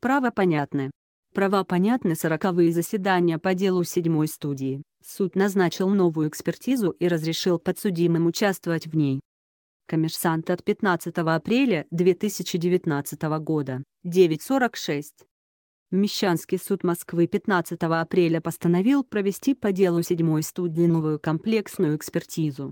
Право понятны. Права понятны сороковые заседания по делу седьмой студии. Суд назначил новую экспертизу и разрешил подсудимым участвовать в ней. Коммерсант от 15 апреля 2019 года, 9.46. Мещанский суд Москвы 15 апреля постановил провести по делу седьмой студии новую комплексную экспертизу.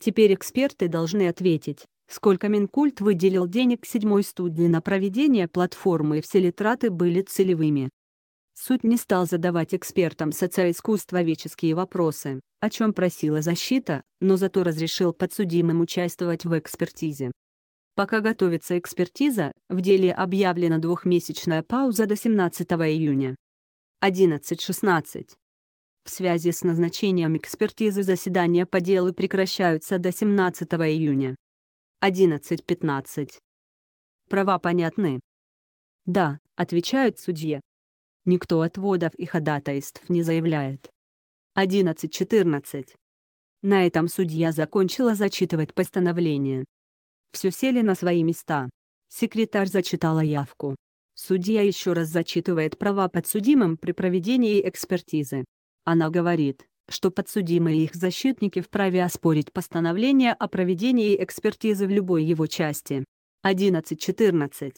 Теперь эксперты должны ответить, сколько Минкульт выделил денег седьмой студии на проведение платформы и все ли траты были целевыми. Суд не стал задавать экспертам социоискусствоведческие вопросы, о чем просила защита, но зато разрешил подсудимым участвовать в экспертизе. Пока готовится экспертиза, в деле объявлена двухмесячная пауза до 17 июня. 11.16. В связи с назначением экспертизы заседания по делу прекращаются до 17 июня. 11.15. Права понятны? Да, отвечает судье. Никто отводов и ходатайств не заявляет. 11.14. На этом судья закончила зачитывать постановление. Все сели на свои места. Секретарь зачитала явку. Судья еще раз зачитывает права подсудимым при проведении экспертизы. Она говорит, что подсудимые и их защитники вправе оспорить постановление о проведении экспертизы в любой его части. 11.14.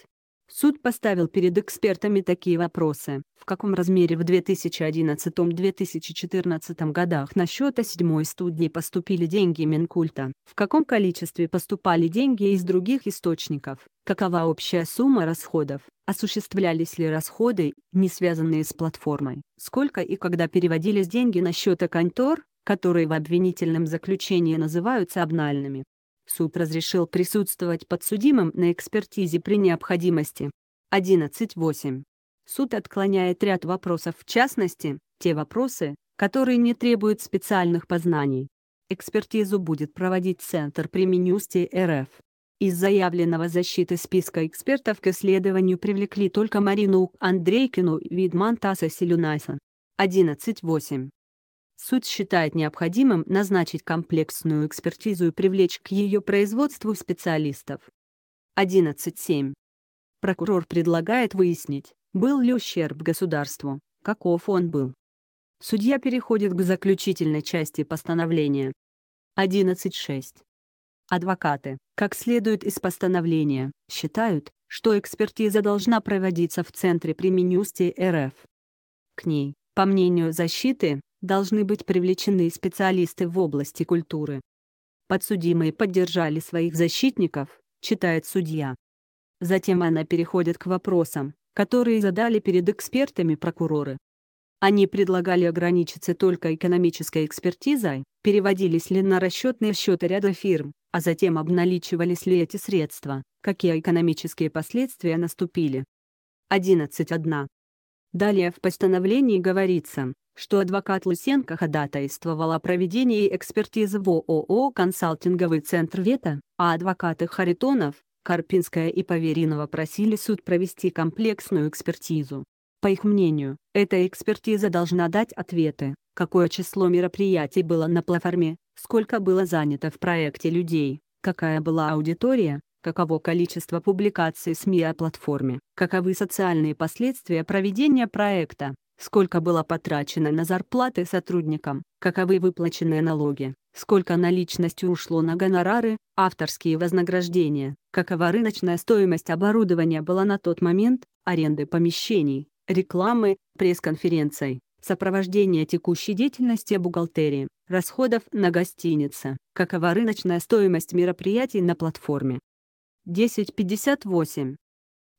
Суд поставил перед экспертами такие вопросы. В каком размере в 2011-2014 годах на счет о седьмой студии поступили деньги Минкульта? В каком количестве поступали деньги из других источников? Какова общая сумма расходов? Осуществлялись ли расходы, не связанные с платформой? Сколько и когда переводились деньги на счета контор, которые в обвинительном заключении называются обнальными? Суд разрешил присутствовать подсудимым на экспертизе при необходимости. 11.8. Суд отклоняет ряд вопросов, в частности, те вопросы, которые не требуют специальных познаний. Экспертизу будет проводить Центр при Минюсте РФ. Из заявленного защиты списка экспертов к исследованию привлекли только Марину Андрейкину и Видмантаса Селюнайса. 11.8. Суд считает необходимым назначить комплексную экспертизу и привлечь к ее производству специалистов. 11.7. Прокурор предлагает выяснить, был ли ущерб государству, каков он был. Судья переходит к заключительной части постановления. 11.6. Адвокаты, как следует из постановления, считают, что экспертиза должна проводиться в Центре при Минюсте РФ. К ней, по мнению защиты, должны быть привлечены специалисты в области культуры. Подсудимые поддержали своих защитников, читает судья. Затем она переходит к вопросам, которые задали перед экспертами прокуроры. Они предлагали ограничиться только экономической экспертизой, переводились ли на расчетные счеты ряда фирм, а затем обналичивались ли эти средства, какие экономические последствия наступили. 11.1. Далее в постановлении говорится, что адвокат Лысенко ходатайствовал о проведении экспертизы в ООО «Консалтинговый центр Вета», а адвокаты Харитонов, Карпинская и Поверинова просили суд провести комплексную экспертизу. По их мнению, эта экспертиза должна дать ответы, какое число мероприятий было на платформе, сколько было занято в проекте людей, какая была аудитория, каково количество публикаций СМИ о платформе, каковы социальные последствия проведения проекта, сколько было потрачено на зарплаты сотрудникам, каковы выплаченные налоги, сколько наличностью ушло на гонорары, авторские вознаграждения, какова рыночная стоимость оборудования была на тот момент, аренды помещений, рекламы, пресс-конференций, сопровождения текущей деятельности бухгалтерии, расходов на гостинице, какова рыночная стоимость мероприятий на платформе. 10.58.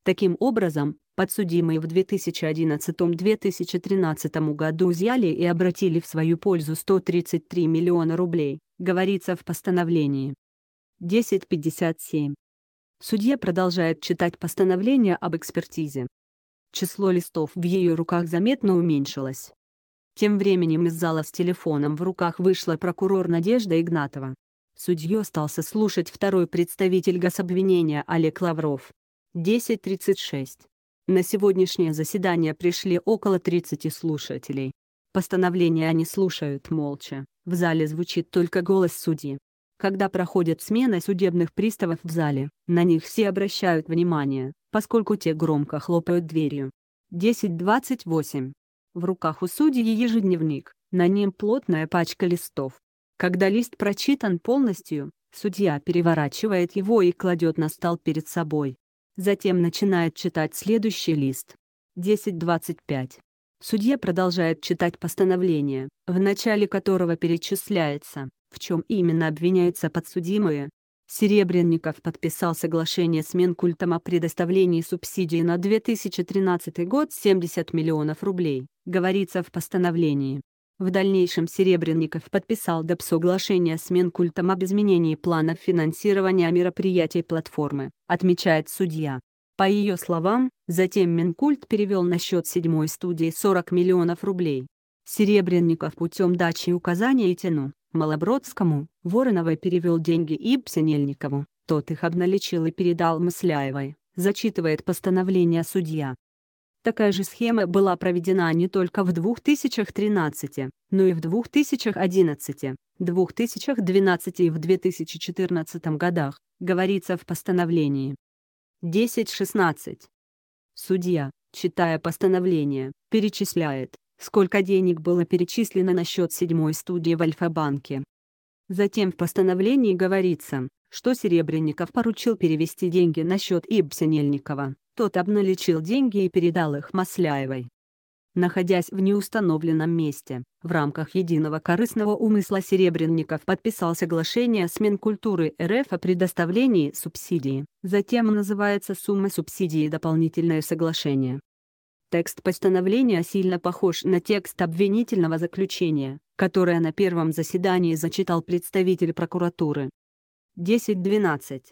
Таким образом, подсудимые в 2011-2013 году изъяли и обратили в свою пользу 133 миллиона рублей, говорится в постановлении. 10.57. Судья продолжает читать постановление об экспертизе. Число листов в ее руках заметно уменьшилось. Тем временем из зала с телефоном в руках вышла прокурор Надежда Игнатова. Судье остался слушать второй представитель гособвинения Олег Лавров. 10.36. На сегодняшнее заседание пришли около 30 слушателей. Постановление они слушают молча, в зале звучит только голос судьи. Когда проходит смена судебных приставов в зале, на них все обращают внимание, поскольку те громко хлопают дверью. 10.28. В руках у судьи ежедневник, на нем плотная пачка листов. Когда лист прочитан полностью, судья переворачивает его и кладет на стол перед собой. Затем начинает читать следующий лист. 10.25. Судья продолжает читать постановление, в начале которого перечисляется, в чем именно обвиняются подсудимые. Серебренников подписал соглашение с Минкультом о предоставлении субсидии на 2013 год 70 миллионов рублей, говорится в постановлении. В дальнейшем Серебренников подписал ДЭП соглашение с Минкультом об изменении планов финансирования мероприятий платформы, отмечает судья. По ее словам, затем Минкульт перевел на счет седьмой студии 40 миллионов рублей. Серебренников путем дачи указания Итину, Малобродскому, Вороновой перевел деньги и тот их обналичил и передал Мысляевой, зачитывает постановление судья. Такая же схема была проведена не только в 2013, но и в 2011, 2012 и в 2014 годах, говорится в постановлении. 10.16. Судья, читая постановление, перечисляет, сколько денег было перечислено на счет седьмой студии в Альфа-банке. Затем в постановлении говорится, что Серебренников поручил перевести деньги на счет Ибсенельникова, тот обналичил деньги и передал их Масляевой. Находясь в неустановленном месте, в рамках единого корыстного умысла Серебренников подписал соглашение с Минкультуры РФ о предоставлении субсидии, затем называется сумма субсидии дополнительное соглашение. Текст постановления сильно похож на текст обвинительного заключения, которое на первом заседании зачитал представитель прокуратуры. 10.12.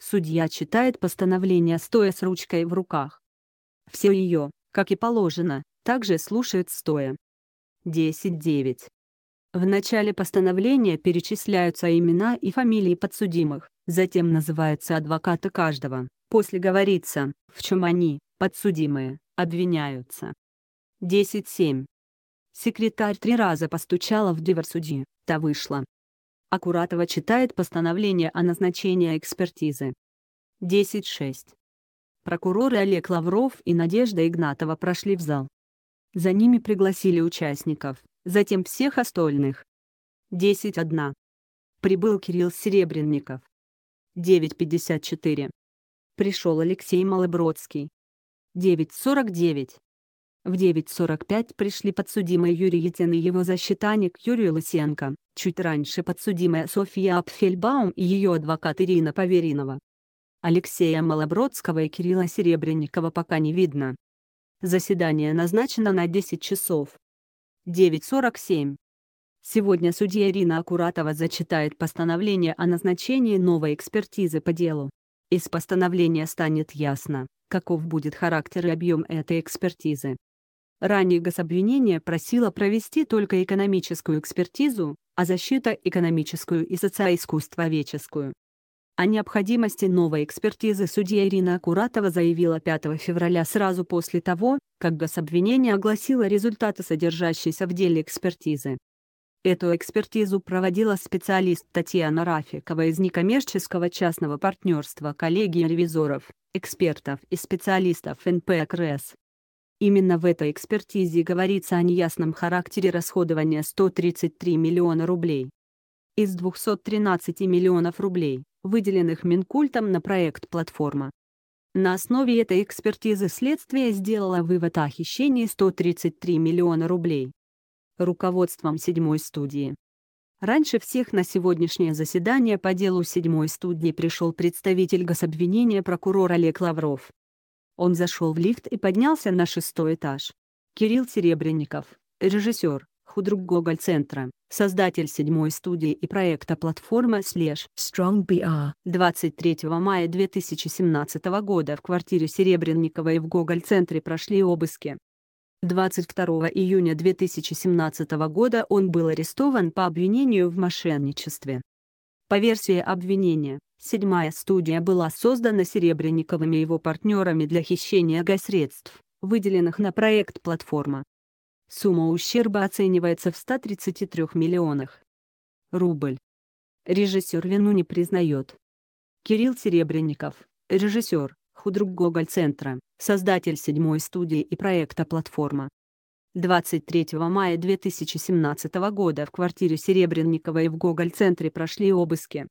Судья читает постановление стоя с ручкой в руках. Все ее, как и положено, также слушают стоя. 10.9. В начале постановления перечисляются имена и фамилии подсудимых, затем называются адвокаты каждого, после говорится, в чем они, подсудимые, обвиняются. 10.7. Секретарь три раза постучала в дверь судьи, та вышла, Акуратова читает постановление о назначении экспертизы. 10.6. Прокуроры Олег Лавров и Надежда Игнатова прошли в зал. За ними пригласили участников, затем всех остальных. 10.1. Прибыл Кирилл Серебренников. 9.54. Пришел Алексей Малобродский. 9.49. В 9.45 пришли подсудимые Юрий Етен и его засчитанник Юрий Лысенко, чуть раньше подсудимая Софья Апфельбаум и ее адвокат Ирина Поверинова. Алексея Малобродского и Кирилла Серебренникова пока не видно. Заседание назначено на 10 часов. 9.47. Сегодня судья Ирина Акуратова зачитает постановление о назначении новой экспертизы по делу. Из постановления станет ясно, каков будет характер и объем этой экспертизы. Ранее гособвинение просило провести только экономическую экспертизу, а защита – экономическую и социоискусствоведческую. О необходимости новой экспертизы судья Ирина Акуратова заявила 5 февраля сразу после того, как гособвинение огласило результаты содержащиеся в деле экспертизы. Эту экспертизу проводила специалист Татьяна Рафикова из некоммерческого частного партнерства коллегии ревизоров, экспертов и специалистов НПКРС, Именно в этой экспертизе говорится о неясном характере расходования 133 миллиона рублей. Из 213 миллионов рублей, выделенных Минкультом на проект «Платформа». На основе этой экспертизы следствие сделало вывод о хищении 133 миллиона рублей. Руководством седьмой студии. Раньше всех на сегодняшнее заседание по делу седьмой студии пришел представитель гособвинения прокурор Олег Лавров. Он зашел в лифт и поднялся на шестой этаж. Кирилл Серебренников, режиссер, худрук Гоголь-центра, создатель седьмой студии и проекта платформа Slash 23 мая 2017 года в квартире Серебренникова и в Гоголь-центре прошли обыски. 22 июня 2017 года он был арестован по обвинению в мошенничестве. По версии обвинения, седьмая студия была создана Серебренниковыми и его партнерами для хищения госсредств, выделенных на проект платформа. Сумма ущерба оценивается в 133 миллионах. Рубль. Режиссер вину не признает. Кирилл Серебренников, режиссер, худрук Гоголь-центра, создатель седьмой студии и проекта «Платформа», 23 мая 2017 года в квартире Серебренникова и в Гоголь-центре прошли обыски.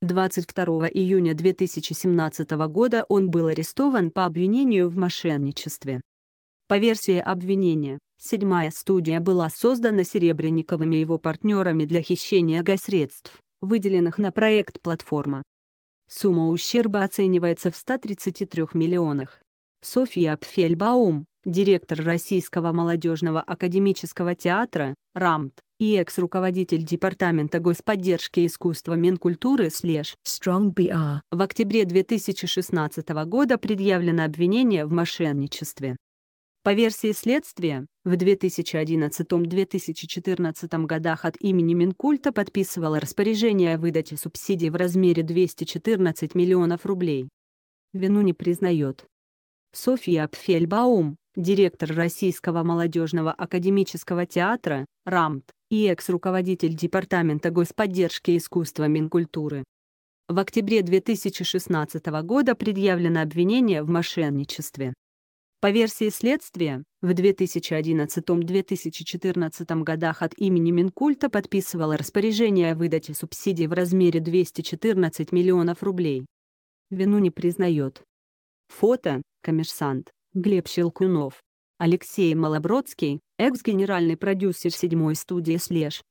22 июня 2017 года он был арестован по обвинению в мошенничестве. По версии обвинения, седьмая студия была создана Серебренниковыми и его партнерами для хищения госредств, выделенных на проект «Платформа». Сумма ущерба оценивается в 133 миллионах. Софья Пфельбаум, директор Российского молодежного академического театра РАМТ и экс-руководитель Департамента господдержки искусства Минкультуры Слеж Strong BR. в октябре 2016 года предъявлено обвинение в мошенничестве. По версии следствия, в 2011-2014 годах от имени Минкульта подписывала распоряжение о выдаче субсидий в размере 214 миллионов рублей. Вину не признает. Софья Пфельбаум, директор Российского молодежного академического театра РАМТ и экс-руководитель Департамента господдержки искусства Минкультуры. В октябре 2016 года предъявлено обвинение в мошенничестве. По версии следствия, в 2011-2014 годах от имени Минкульта подписывал распоряжение о выдаче субсидий в размере 214 миллионов рублей. Вину не признает. Фото, коммерсант. Глеб Щелкунов. Алексей Малобродский, экс-генеральный продюсер седьмой студии Slash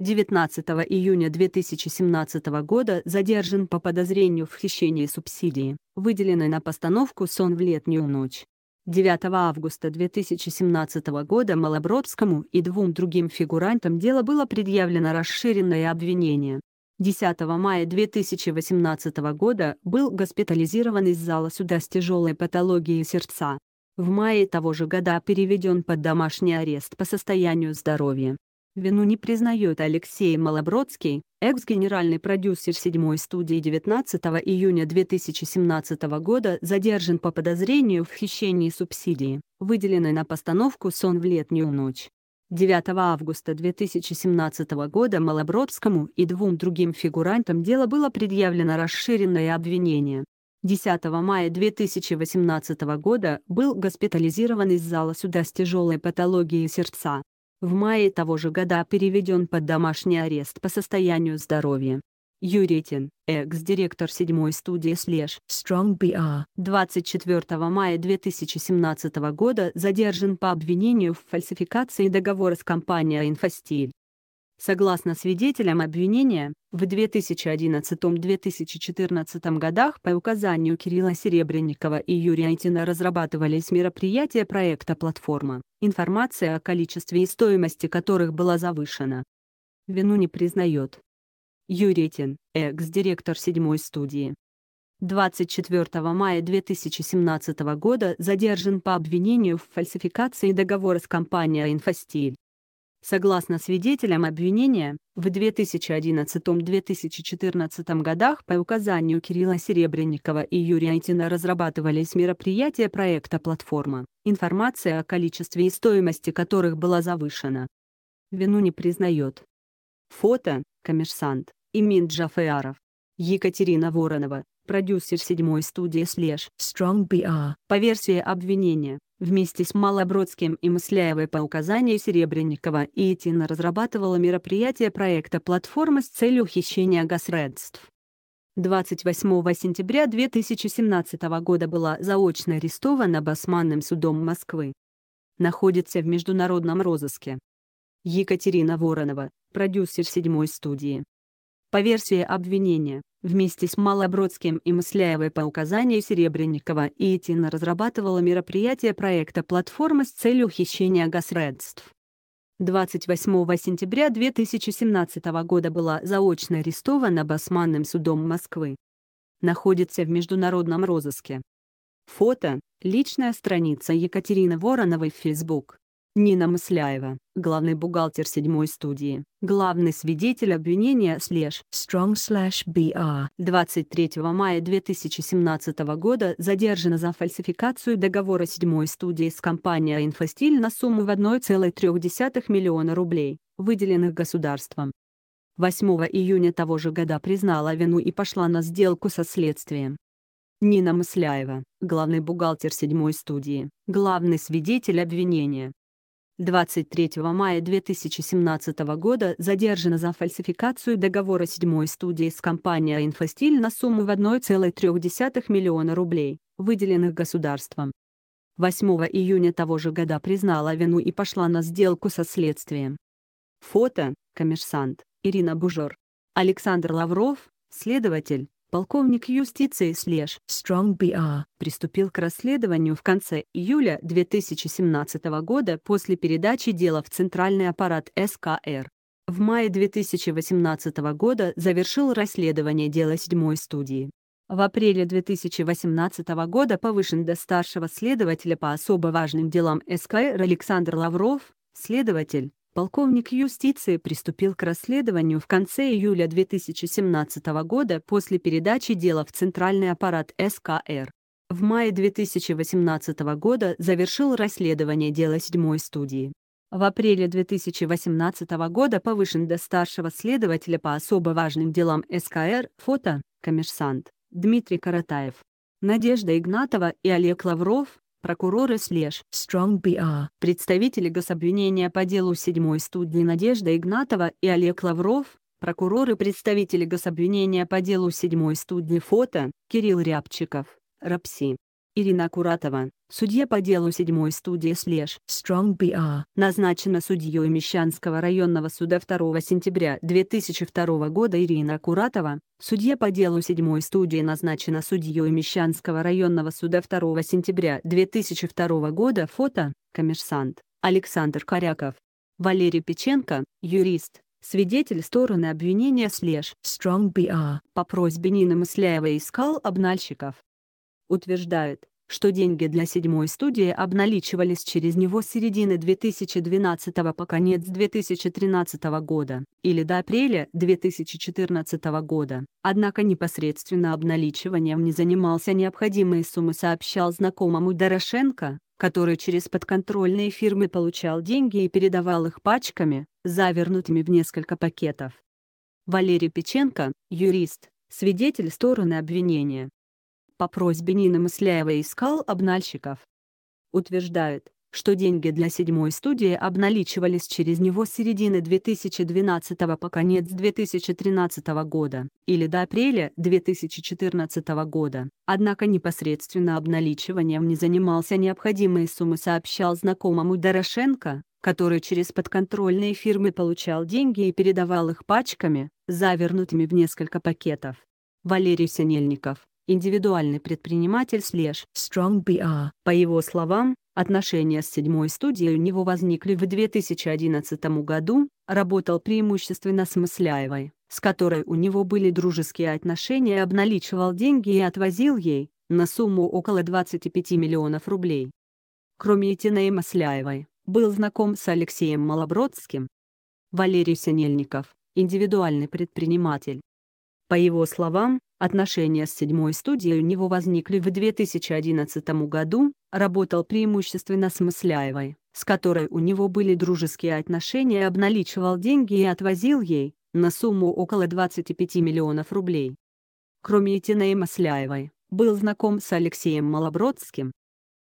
19 июня 2017 года задержан по подозрению в хищении субсидии, выделенной на постановку «Сон в летнюю ночь». 9 августа 2017 года Малобродскому и двум другим фигурантам дела было предъявлено расширенное обвинение 10 мая 2018 года был госпитализирован из зала суда с тяжелой патологией сердца. В мае того же года переведен под домашний арест по состоянию здоровья. Вину не признает Алексей Малобродский, экс-генеральный продюсер седьмой студии 19 июня 2017 года задержан по подозрению в хищении субсидии, выделенной на постановку «Сон в летнюю ночь». 9 августа 2017 года Малобродскому и двум другим фигурантам дела было предъявлено расширенное обвинение. 10 мая 2018 года был госпитализирован из зала суда с тяжелой патологией сердца. В мае того же года переведен под домашний арест по состоянию здоровья. Юритин, экс-директор седьмой студии Slash Strong BR, 24 мая 2017 года задержан по обвинению в фальсификации договора с компанией «Инфостиль». Согласно свидетелям обвинения, в 2011-2014 годах по указанию Кирилла Серебренникова и Юрия Айтина разрабатывались мероприятия проекта «Платформа», информация о количестве и стоимости которых была завышена. Вину не признает. Юретин, экс-директор седьмой студии. 24 мая 2017 года задержан по обвинению в фальсификации договора с компанией «Инфостиль». Согласно свидетелям обвинения, в 2011-2014 годах по указанию Кирилла Серебренникова и Юрия Итина разрабатывались мероприятия проекта «Платформа», информация о количестве и стоимости которых была завышена. Вину не признает. Фото, коммерсант. Имин Джафаров. Екатерина Воронова, продюсер седьмой студии Слеж, Strong BR, по версии обвинения, вместе с Малобродским и Мысляевой по указанию Серебренникова и Этина разрабатывала мероприятие проекта «Платформа» с целью хищения госредств. 28 сентября 2017 года была заочно арестована Басманным судом Москвы. Находится в международном розыске. Екатерина Воронова, продюсер седьмой студии, по версии обвинения, вместе с Малобродским и Мысляевой по указанию Серебренникова и Этина разрабатывала мероприятие проекта «Платформа» с целью хищения госредств. 28 сентября 2017 года была заочно арестована Басманным судом Москвы. Находится в международном розыске. Фото, личная страница Екатерины Вороновой в Facebook. Нина Мысляева, главный бухгалтер седьмой студии, главный свидетель обвинения слэш Strong slash BR 23 мая 2017 года задержана за фальсификацию договора седьмой студии с компанией «Инфостиль» на сумму в 1,3 миллиона рублей, выделенных государством. 8 июня того же года признала вину и пошла на сделку со следствием. Нина Мысляева, главный бухгалтер седьмой студии, главный свидетель обвинения, 23 мая 2017 года задержана за фальсификацию договора седьмой студии с компанией «Инфостиль» на сумму в 1,3 миллиона рублей, выделенных государством. 8 июня того же года признала вину и пошла на сделку со следствием. Фото, коммерсант, Ирина Бужор. Александр Лавров, следователь. Полковник юстиции Слеж (Strong Биа приступил к расследованию в конце июля 2017 года после передачи дела в Центральный аппарат СКР. В мае 2018 года завершил расследование дела седьмой студии. В апреле 2018 года повышен до старшего следователя по особо важным делам СКР Александр Лавров, следователь, полковник юстиции приступил к расследованию в конце июля 2017 года после передачи дела в Центральный аппарат СКР. В мае 2018 года завершил расследование дела седьмой студии. В апреле 2018 года повышен до старшего следователя по особо важным делам СКР фото «Коммерсант» Дмитрий Каратаев. Надежда Игнатова и Олег Лавров, прокуроры СЛЕЖ, Strong BR, представители гособвинения по делу 7 студии Надежда Игнатова и Олег Лавров, прокуроры представители гособвинения по делу 7 студии фото, Кирилл Рябчиков, РАПСИ. Ирина Куратова, судья по делу 7 студии Слеж Strong BR, назначена судьей Мещанского районного суда 2 сентября 2002 года Ирина Куратова, судья по делу 7 студии назначена судьей Мещанского районного суда 2 сентября 2002 года фото, коммерсант, Александр Коряков. Валерий Печенко, юрист, свидетель стороны обвинения Слеж Strong BR, по просьбе Нины Мысляевой искал обнальщиков утверждает, что деньги для седьмой студии обналичивались через него с середины 2012 по конец 2013 года или до апреля 2014 года, однако непосредственно обналичиванием не занимался необходимые суммы сообщал знакомому Дорошенко, который через подконтрольные фирмы получал деньги и передавал их пачками, завернутыми в несколько пакетов. Валерий Печенко, юрист, свидетель стороны обвинения, по просьбе Нины Мысляева искал обнальщиков. Утверждает, что деньги для седьмой студии обналичивались через него с середины 2012 по конец 2013 года или до апреля 2014 года, однако непосредственно обналичиванием не занимался необходимые суммы сообщал знакомому Дорошенко, который через подконтрольные фирмы получал деньги и передавал их пачками, завернутыми в несколько пакетов. Валерий Синельников, индивидуальный предприниматель Слеж, Strong BR. По его словам, отношения с седьмой студией у него возникли в 2011 году, работал преимущественно с Масляевой, с которой у него были дружеские отношения, обналичивал деньги и отвозил ей, на сумму около 25 миллионов рублей. Кроме Этиной Масляевой, был знаком с Алексеем Малобродским. Валерий Синельников – индивидуальный предприниматель. По его словам, Отношения с седьмой студией у него возникли в 2011 году, работал преимущественно с Мысляевой, с которой у него были дружеские отношения обналичивал деньги и отвозил ей, на сумму около 25 миллионов рублей. Кроме Этиной Масляевой, был знаком с Алексеем Малобродским.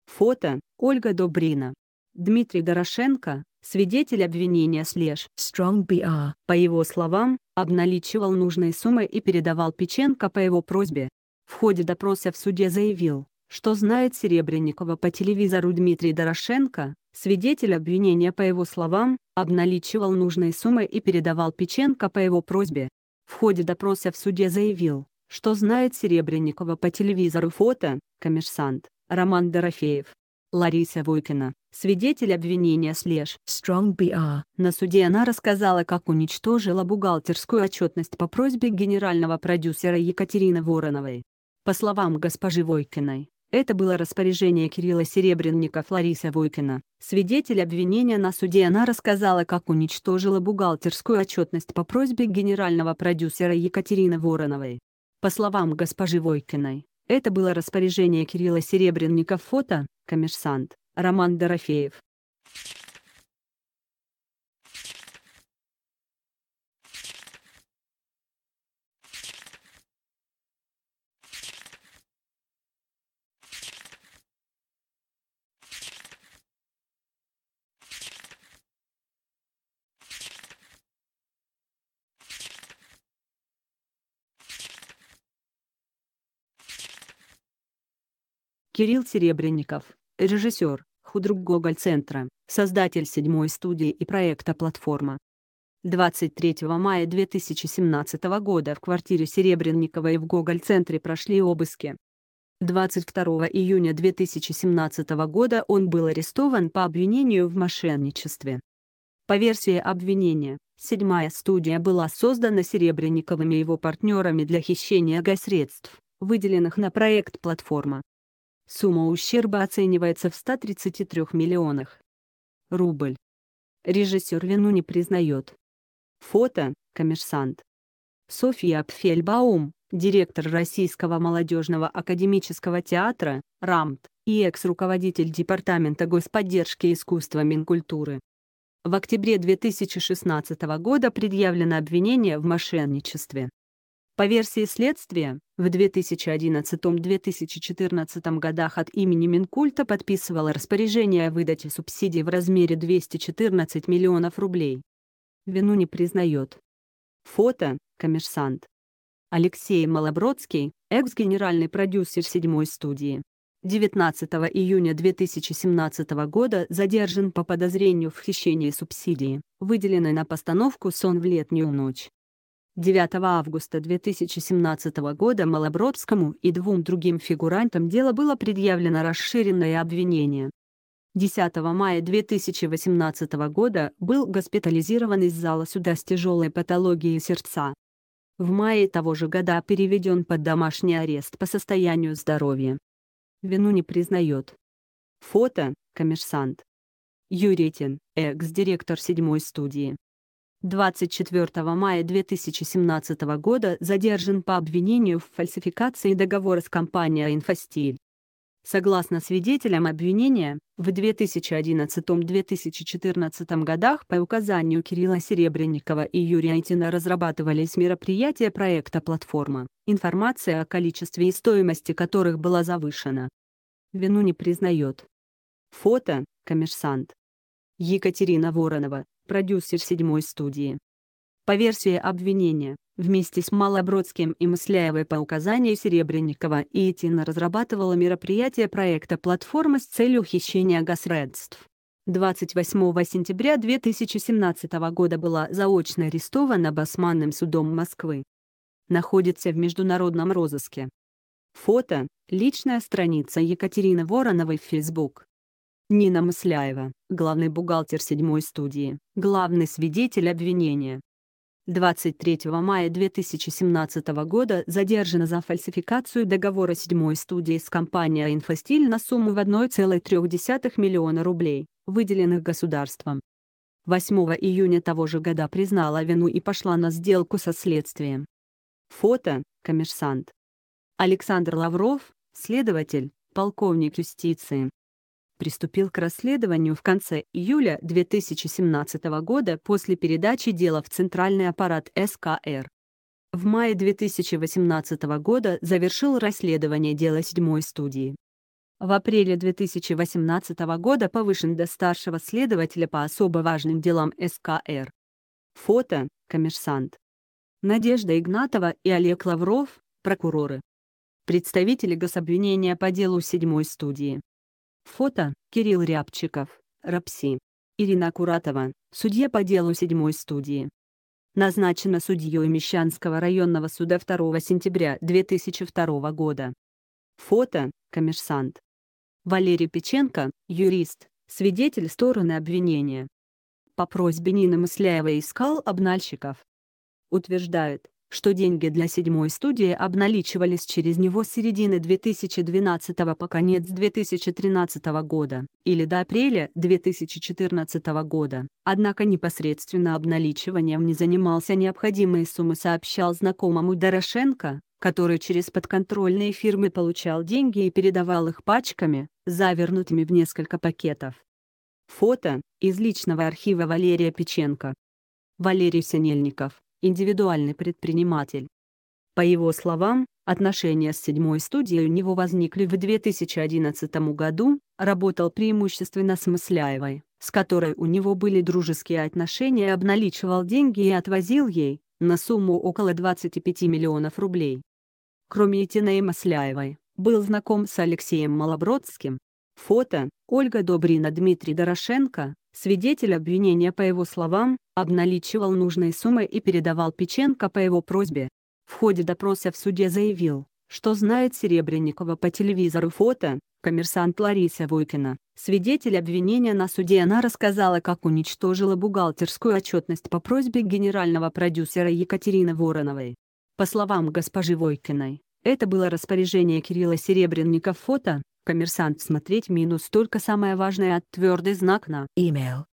Фото – Ольга Добрина. Дмитрий Дорошенко, свидетель обвинения слеж Strong BR. По его словам, обналичивал нужные суммы и передавал Печенко по его просьбе. В ходе допроса в суде заявил, что знает Серебренникова по телевизору Дмитрий Дорошенко, свидетель обвинения по его словам, обналичивал нужные суммы и передавал Печенко по его просьбе. В ходе допроса в суде заявил, что знает Серебренникова по телевизору фото, коммерсант, Роман Дорофеев, Лариса Войкина, Свидетель обвинения Слеж Strong BR. На суде она рассказала, как уничтожила бухгалтерскую отчетность по просьбе генерального продюсера Екатерины Вороновой. По словам госпожи Войкиной, это было распоряжение Кирилла Серебренника Флариса Войкина. Свидетель обвинения на суде она рассказала, как уничтожила бухгалтерскую отчетность по просьбе генерального продюсера Екатерины Вороновой. По словам госпожи Войкиной, это было распоряжение Кирилла Серебренника фото, коммерсант, Роман Дорофеев. Кирилл Серебренников режиссер, худрук Гоголь-центра, создатель седьмой студии и проекта «Платформа». 23 мая 2017 года в квартире Серебренникова и в Гоголь-центре прошли обыски. 22 июня 2017 года он был арестован по обвинению в мошенничестве. По версии обвинения, седьмая студия была создана Серебренниковыми и его партнерами для хищения госсредств, выделенных на проект «Платформа». Сумма ущерба оценивается в 133 миллионах. Рубль. Режиссер вину не признает. Фото, коммерсант. Софья Пфельбаум, директор Российского молодежного академического театра, РАМТ, и экс-руководитель Департамента господдержки искусства Минкультуры. В октябре 2016 года предъявлено обвинение в мошенничестве. По версии следствия, в 2011-2014 годах от имени Минкульта подписывала распоряжение о выдаче субсидий в размере 214 миллионов рублей. Вину не признает. Фото, коммерсант. Алексей Малобродский, экс-генеральный продюсер седьмой студии. 19 июня 2017 года задержан по подозрению в хищении субсидии, выделенной на постановку «Сон в летнюю ночь». 9 августа 2017 года Малобродскому и двум другим фигурантам дело было предъявлено расширенное обвинение. 10 мая 2018 года был госпитализирован из зала суда с тяжелой патологией сердца. В мае того же года переведен под домашний арест по состоянию здоровья. Вину не признает. Фото, коммерсант. Юретин, экс-директор седьмой студии. 24 мая 2017 года задержан по обвинению в фальсификации договора с компанией «Инфостиль». Согласно свидетелям обвинения, в 2011-2014 годах по указанию Кирилла Серебренникова и Юрия Итина разрабатывались мероприятия проекта «Платформа», информация о количестве и стоимости которых была завышена. Вину не признает. Фото, коммерсант. Екатерина Воронова, продюсер седьмой студии. По версии обвинения, вместе с Малобродским и Мысляевой по указанию Серебренникова и Этина разрабатывала мероприятие проекта «Платформа» с целью хищения госсредств. 28 сентября 2017 года была заочно арестована Басманным судом Москвы. Находится в международном розыске. Фото, личная страница Екатерины Вороновой в Facebook. Нина Мысляева, главный бухгалтер седьмой студии, главный свидетель обвинения. 23 мая 2017 года задержана за фальсификацию договора седьмой студии с компанией «Инфостиль» на сумму в 1,3 миллиона рублей, выделенных государством. 8 июня того же года признала вину и пошла на сделку со следствием. Фото – коммерсант. Александр Лавров, следователь, полковник юстиции приступил к расследованию в конце июля 2017 года после передачи дела в Центральный аппарат СКР. В мае 2018 года завершил расследование дела седьмой студии. В апреле 2018 года повышен до старшего следователя по особо важным делам СКР. Фото – коммерсант. Надежда Игнатова и Олег Лавров – прокуроры. Представители гособвинения по делу седьмой студии. Фото – Кирилл Рябчиков, РАПСИ. Ирина Куратова, судья по делу седьмой студии. Назначена судьей Мещанского районного суда 2 сентября 2002 года. Фото – Коммерсант. Валерий Печенко, юрист, свидетель стороны обвинения. По просьбе Нины Мысляева искал обнальщиков. Утверждают, что деньги для седьмой студии обналичивались через него с середины 2012 по конец 2013 года или до апреля 2014 года, однако непосредственно обналичиванием не занимался необходимые суммы сообщал знакомому Дорошенко, который через подконтрольные фирмы получал деньги и передавал их пачками, завернутыми в несколько пакетов. Фото из личного архива Валерия Печенко. Валерий Синельников индивидуальный предприниматель. По его словам, отношения с седьмой студией у него возникли в 2011 году, работал преимущественно с Мысляевой, с которой у него были дружеские отношения, обналичивал деньги и отвозил ей, на сумму около 25 миллионов рублей. Кроме Этиной Масляевой, был знаком с Алексеем Малобродским. Фото – Ольга Добрина Дмитрий Дорошенко, свидетель обвинения по его словам, обналичивал нужные суммы и передавал Печенко по его просьбе. В ходе допроса в суде заявил, что знает Серебренникова по телевизору фото, коммерсант Лариса Войкина, свидетель обвинения на суде она рассказала как уничтожила бухгалтерскую отчетность по просьбе генерального продюсера Екатерины Вороновой. По словам госпожи Войкиной, это было распоряжение Кирилла Серебренникова фото, коммерсант смотреть минус только самое важное от а твердый знак на email.